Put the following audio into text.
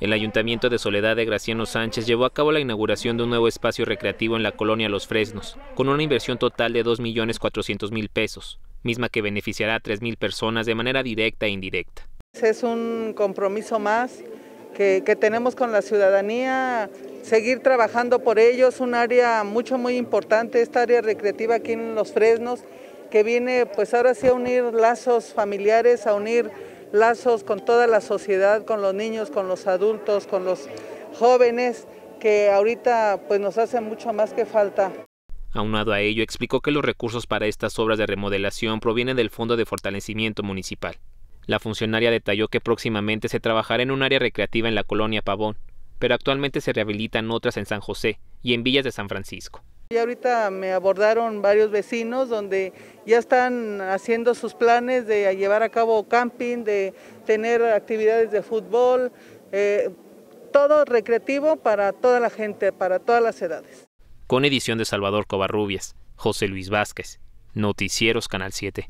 El Ayuntamiento de Soledad de Graciano Sánchez llevó a cabo la inauguración de un nuevo espacio recreativo en la colonia Los Fresnos, con una inversión total de 2.400.000 pesos, misma que beneficiará a 3.000 personas de manera directa e indirecta. Es un compromiso más que, que tenemos con la ciudadanía, seguir trabajando por ellos, un área mucho, muy importante, esta área recreativa aquí en Los Fresnos, que viene pues ahora sí a unir lazos familiares, a unir lazos con toda la sociedad, con los niños, con los adultos, con los jóvenes, que ahorita pues nos hace mucho más que falta. Aunado a ello, explicó que los recursos para estas obras de remodelación provienen del Fondo de Fortalecimiento Municipal. La funcionaria detalló que próximamente se trabajará en un área recreativa en la colonia Pavón, pero actualmente se rehabilitan otras en San José y en villas de San Francisco. Y ahorita me abordaron varios vecinos donde ya están haciendo sus planes de llevar a cabo camping, de tener actividades de fútbol, eh, todo recreativo para toda la gente, para todas las edades. Con edición de Salvador Covarrubias, José Luis Vázquez, Noticieros Canal 7.